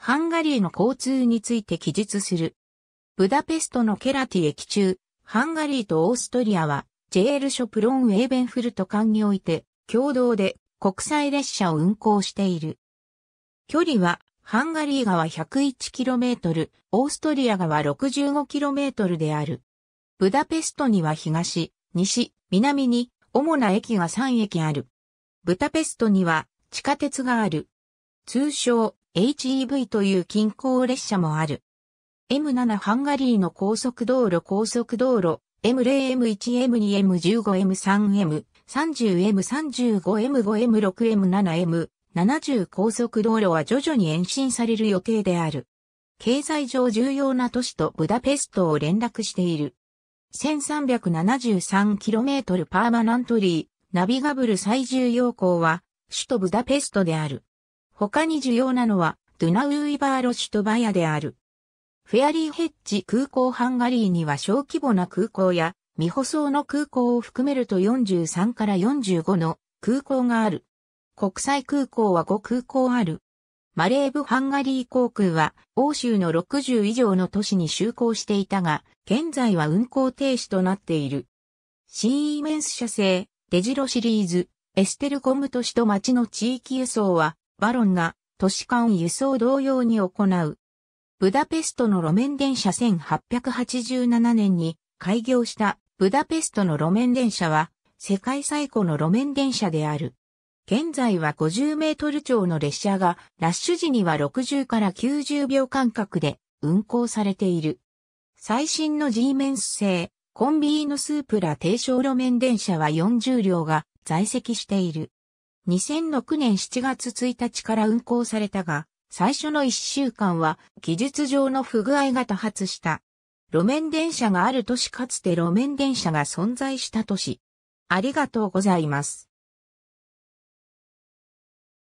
ハンガリーの交通について記述する。ブダペストのケラティ駅中、ハンガリーとオーストリアは、ジェールショプロンウェーベンフルト間において、共同で国際列車を運行している。距離は、ハンガリー側 101km、オーストリア側 65km である。ブダペストには東、西、南に、主な駅が3駅ある。ブダペストには、地下鉄がある。通称、HEV という近郊列車もある。M7 ハンガリーの高速道路高速道路 M0、M1、M2、M15、M3、M30、M35、M5、M6、M7、M70 高速道路は徐々に延伸される予定である。経済上重要な都市とブダペストを連絡している。1373km パーマナントリー、ナビガブル最重要港は首都ブダペストである。他に重要なのは、ドゥナウーイバーロシュトバヤである。フェアリーヘッジ空港ハンガリーには小規模な空港や、未舗装の空港を含めると43から45の空港がある。国際空港は5空港ある。マレーブ・ハンガリー航空は欧州の60以上の都市に就航していたが、現在は運航停止となっている。シーメンス社製、デジロシリーズ、エステルコム都市と町の地域輸送はバロンが都市間輸送同様に行う。ブダペストの路面電車1887年に開業したブダペストの路面電車は世界最古の路面電車である。現在は50メートル超の列車がラッシュ時には60から90秒間隔で運行されている。最新の G メンス製コンビーノスープラ低床路面電車は40両が在籍している。2006年7月1日から運行されたが、最初の1週間は技術上の不具合が多発した。路面電車がある都市かつて路面電車が存在した都市。ありがとうございます。